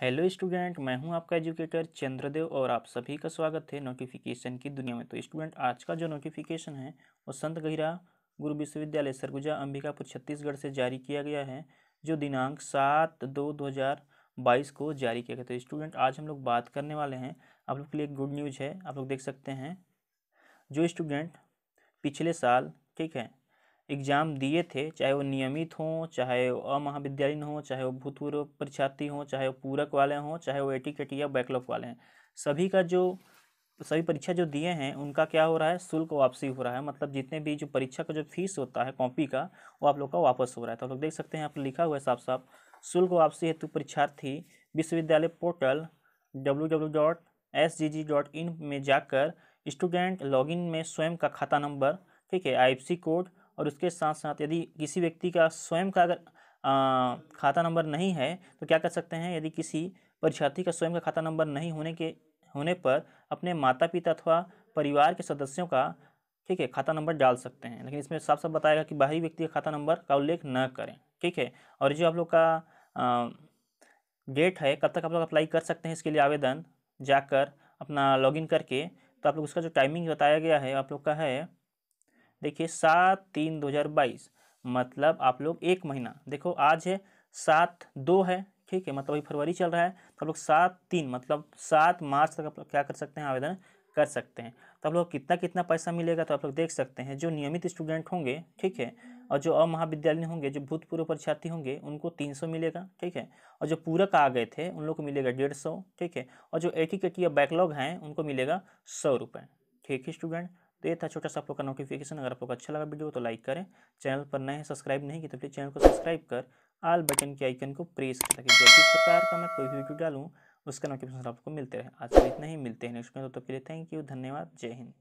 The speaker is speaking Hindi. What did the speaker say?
हेलो स्टूडेंट मैं हूं आपका एजुकेटर चंद्रदेव और आप सभी का स्वागत है नोटिफिकेशन की दुनिया में तो स्टूडेंट आज का जो नोटिफिकेशन है वो संत गहिरा गुरु विश्वविद्यालय सरगुजा अंबिकापुर छत्तीसगढ़ से जारी किया गया है जो दिनांक सात दो दो हज़ार बाईस को जारी किया गया तो स्टूडेंट आज हम लोग बात करने वाले हैं आप लोग के लिए गुड न्यूज़ है आप लोग देख सकते हैं जो स्टूडेंट पिछले साल ठीक है एग्ज़ाम दिए थे चाहे वो नियमित हों चाहे वो अमहाविद्यालयीन हों चाहे वो भूतपूर्व परीक्षार्थी हों चाहे वो पूरक वाले हों चाहे वो एटिकेट या बैकलॉग वाले हैं सभी का जो सभी परीक्षा जो दिए हैं उनका क्या हो रहा है शुल्क वापसी हो रहा है मतलब जितने भी जो परीक्षा का जो फीस होता है कॉपी का वो आप लोग का वापस हो रहा है तो आप लोग देख सकते हैं आप लिखा हुआ है साफ साफ शुल्क वापसी हेतु परीक्षार्थी विश्वविद्यालय portal W W dot S G G dot in में जाकर स्टूडेंट लॉगिन में स्वयं का खाता नंबर ठीक है आईएफसी कोड और उसके साथ साथ यदि किसी व्यक्ति का स्वयं का अगर आ, खाता नंबर नहीं है तो क्या कर सकते हैं यदि किसी परीक्षार्थी का स्वयं का खाता नंबर नहीं होने के होने पर अपने माता पिता अथवा परिवार के सदस्यों का ठीक है खाता नंबर डाल सकते हैं लेकिन इसमें साफ साफ बताएगा कि बाहरी व्यक्ति का खाता नंबर का उल्लेख न करें ठीक है और जो आप लोग का डेट है कब तक आप लोग अप्लाई कर सकते हैं इसके लिए आवेदन जाकर अपना लॉगिन करके तो आप लोग उसका जो टाइमिंग बताया गया है आप लोग का है देखिए सात तीन दो हज़ार बाईस मतलब आप लोग एक महीना देखो आज है सात दो है ठीक है मतलब अभी फरवरी चल रहा है तो आप लोग सात तीन मतलब सात मार्च तक आप लोग क्या कर सकते हैं आवेदन कर सकते हैं तो आप लोग कितना कितना पैसा मिलेगा तो आप लोग देख सकते हैं जो नियमित स्टूडेंट होंगे ठीक है और जो अमहाविद्यालय होंगे जो भूतपूर्व परीक्षार्थी होंगे उनको तीन सौ मिलेगा ठीक है और जो पूरक आ गए थे उन लोग को मिलेगा डेढ़ सौ ठीक है और जो एटी के या बैकलॉग हैं उनको मिलेगा सौ रुपये ठीक है स्टूडेंट तो ये था छोटा सा आप लोग का नोटिफिकेशन अगर आप लोग अच्छा लगा वीडियो तो लाइक करें चैनल पर नए सब्सक्राइब नहीं की तो प्लीज़ चैनल को सब्सक्राइब कर आल बटन के आइकन को प्रेस कर ताकि जब भी प्रकार का मैं कोई वीडियो डालूँ उसका नोटिफिकेशन आपको मिलते रहे आज से इतना ही मिलते हैं नेक्स्ट में तो, तो के लिए थैंक यू धन्यवाद जय हिंद